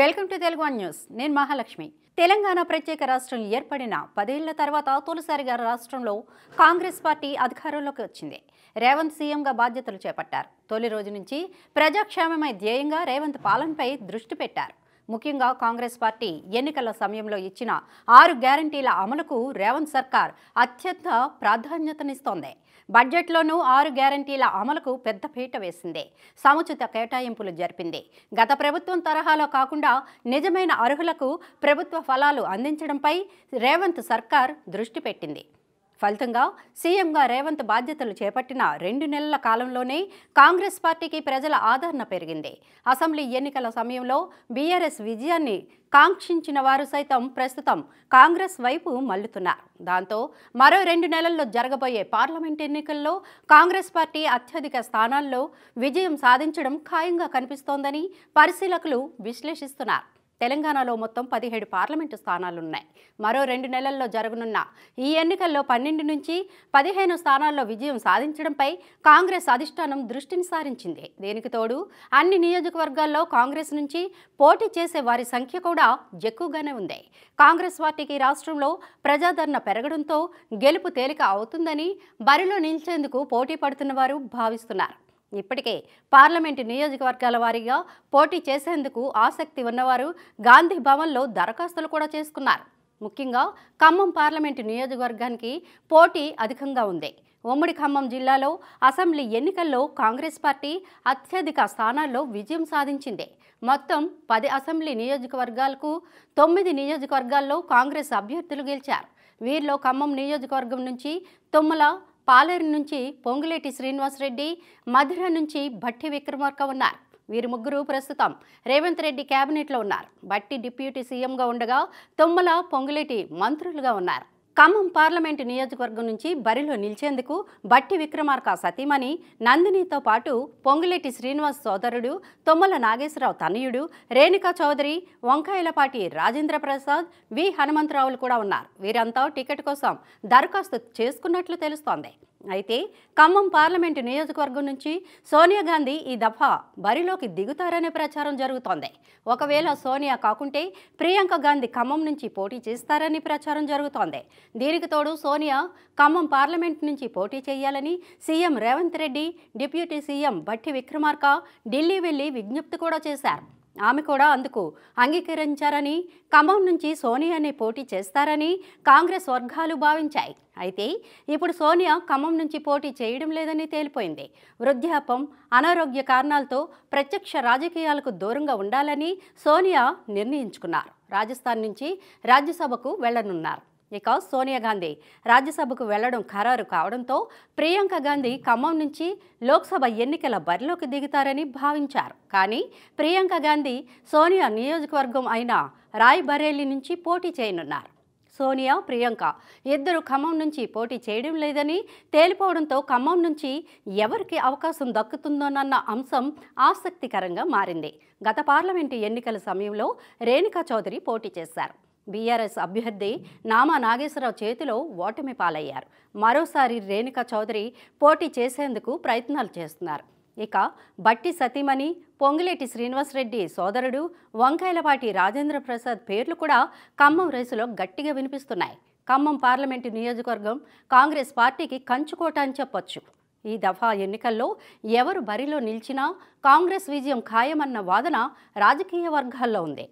welcome to Telugu news నేను మహాలక్ష్మి తెలంగాణ ప్రత్యేక రాష్ట్రం ఏర్పడిన పదేళ్ల తర్వాత తొలిసారిగా రాష్ట్రంలో కాంగ్రెస్ పార్టీ అధికారంలోకి వచ్చింది రేవంత్ సీఎంగా బాధ్యతలు చేపట్టారు తొలి రోజు నుంచి ప్రజాక్షేమమై ధ్యేయంగా రేవంత్ పాలనపై దృష్టి పెట్టారు ముఖ్యంగా కాంగ్రెస్ పార్టీ ఎన్నికల సమయంలో ఇచ్చిన ఆరు గ్యారంటీల అమలుకు రేవంత్ సర్కార్ అత్యంత ప్రాధాన్యతనిస్తోంది బడ్జెట్లోనూ ఆరు గ్యారంటీల అమలుకు పెద్దపీట వేసింది సముచిత కేటాయింపులు జరిపింది గత ప్రభుత్వం తరహాలో కాకుండా నిజమైన అర్హులకు ప్రభుత్వ ఫలాలు అందించడంపై రేవంత్ సర్కార్ దృష్టి పెట్టింది ఫలితంగా సీఎంగా రేవంత్ బాధ్యతలు చేపట్టిన రెండు నెలల కాలంలోనే కాంగ్రెస్ పార్టీకి ప్రజల ఆదరణ పెరిగింది అసెంబ్లీ ఎన్నికల సమయంలో బీఆర్ఎస్ విజయాన్ని కాంక్షించిన వారు సైతం ప్రస్తుతం కాంగ్రెస్ వైపు మళ్లుతున్నారు దాంతో మరో రెండు నెలల్లో జరగబోయే పార్లమెంట్ ఎన్నికల్లో కాంగ్రెస్ పార్టీ అత్యధిక స్థానాల్లో విజయం సాధించడం ఖాయంగా కనిపిస్తోందని పరిశీలకులు విశ్లేషిస్తున్నారు తెలంగాణలో మొత్తం పదిహేడు పార్లమెంటు స్థానాలున్నాయి మరో రెండు నెలల్లో జరగనున్న ఈ ఎన్నికల్లో పన్నెండు నుంచి పదిహేను స్థానాల్లో విజయం సాధించడంపై కాంగ్రెస్ అధిష్టానం దృష్టిని సారించింది దీనికి తోడు అన్ని నియోజకవర్గాల్లో కాంగ్రెస్ నుంచి పోటీ చేసే వారి సంఖ్య కూడా ఎక్కువగానే ఉంది కాంగ్రెస్ పార్టీకి రాష్ట్రంలో ప్రజాదరణ పెరగడంతో గెలుపు తేలిక అవుతుందని బరిలో నిలిచేందుకు పోటీ పడుతున్న వారు భావిస్తున్నారు ఇప్పటికే పార్లమెంటు నియోజకవర్గాల వారీగా పోటీ చేసేందుకు ఆసక్తి ఉన్నవారు గాంధీ భవన్లో దరఖాస్తులు కూడా చేసుకున్నారు ముఖ్యంగా ఖమ్మం పార్లమెంటు నియోజకవర్గానికి పోటీ అధికంగా ఉంది ఉమ్మడి ఖమ్మం జిల్లాలో అసెంబ్లీ ఎన్నికల్లో కాంగ్రెస్ పార్టీ అత్యధిక స్థానాల్లో విజయం సాధించింది మొత్తం పది అసెంబ్లీ నియోజకవర్గాలకు తొమ్మిది నియోజకవర్గాల్లో కాంగ్రెస్ అభ్యర్థులు గెలిచారు వీరిలో ఖమ్మం నియోజకవర్గం నుంచి తుమ్మల పాలేరు నుంచి పొంగులేటి శ్రీనివాసరెడ్డి మధుర నుంచి భట్టి విక్రమార్క ఉన్నారు వీరి ముగ్గురు ప్రస్తుతం రేవంత్ రెడ్డి కేబినెట్లో ఉన్నారు భట్టి డిప్యూటీ సీఎంగా ఉండగా తుమ్మల పొంగులేటి మంత్రులుగా ఉన్నారు ఖమ్మం పార్లమెంటు నియోజకవర్గం నుంచి బరిలో నిలిచేందుకు బట్టి విక్రమార్క సతీమణి నందినితో పాటు పొంగులేటి శ్రీనివాస్ సోదరుడు తొమ్మల నాగేశ్వరరావు తనయుడు రేణుకా చౌదరి వంకాయలపాటి రాజేంద్ర ప్రసాద్ వి హనుమంతరావులు కూడా ఉన్నారు వీరంతా టికెట్ కోసం దరఖాస్తు చేసుకున్నట్లు తెలుస్తోంది అయితే ఖమ్మం పార్లమెంటు నియోజకవర్గం నుంచి సోనియా గాంధీ ఈ దఫా బరిలోకి దిగుతారనే ప్రచారం జరుగుతోంది ఒకవేళ సోనియా కాకుంటే ప్రియాంక గాంధీ ఖమ్మం నుంచి పోటీ చేస్తారని ప్రచారం జరుగుతోంది దీనికి తోడు సోనియా ఖమ్మం పార్లమెంట్ నుంచి పోటీ చేయాలని CM Revanth Reddy deputy CM Bhatti Vikramarka Delhi వెళ్లి విజ్ఞప్తి కూడా చేశారు ఆమె కూడా అందుకు అంగీకరించారని ఖమ్మం నుంచి సోనియా అనే పోటీ చేస్తారని కాంగ్రెస్ వర్గాలు భావించాయి అయితే ఇప్పుడు సోనియా ఖమ్మం నుంచి పోటీ చేయడం లేదని తేలిపోయింది వృద్ధాపం అనారోగ్య కారణాలతో ప్రత్యక్ష రాజకీయాలకు దూరంగా ఉండాలని సోనియా నిర్ణయించుకున్నారు రాజస్థాన్ నుంచి రాజ్యసభకు వెళ్లనున్నారు ఇక సోనియా గాంధీ రాజ్యసభకు వెళ్లడం ఖరారు కావడంతో ప్రియాంక గాంధీ ఖమ్మం నుంచి లోక్సభ ఎన్నికల బరిలోకి దిగుతారని భావించారు కానీ ప్రియాంక గాంధీ సోనియా నియోజకవర్గం అయిన రాయ్బరేలీ నుంచి పోటీ చేయనున్నారు సోనియా ప్రియాంక ఇద్దరు ఖమ్మం నుంచి పోటీ చేయడం లేదని తేలిపోవడంతో ఖమ్మం నుంచి ఎవరికి అవకాశం దక్కుతుందోనన్న అంశం ఆసక్తికరంగా మారింది గత పార్లమెంటు ఎన్నికల సమయంలో రేణుకా చౌదరి పోటీ చేశారు బీఆర్ఎస్ అభ్యర్థి నామా నాగేశ్వరరావు చేతిలో ఓటమి పాలయ్యారు మరోసారి రేణుకా చౌదరి పోటీ చేసేందుకు ప్రయత్నాలు చేస్తున్నారు ఇక బట్టి సతీమణి పొంగిలేటి శ్రీనివాసరెడ్డి సోదరుడు వంకాయలపాటి రాజేంద్ర ప్రసాద్ పేర్లు కూడా ఖమ్మం రేసులో గట్టిగా వినిపిస్తున్నాయి ఖమ్మం పార్లమెంటు నియోజకవర్గం కాంగ్రెస్ పార్టీకి కంచుకోట అని చెప్పొచ్చు ఈ దఫా ఎన్నికల్లో ఎవరు బరిలో నిలిచినా కాంగ్రెస్ విజయం ఖాయమన్న వాదన రాజకీయ వర్గాల్లో ఉంది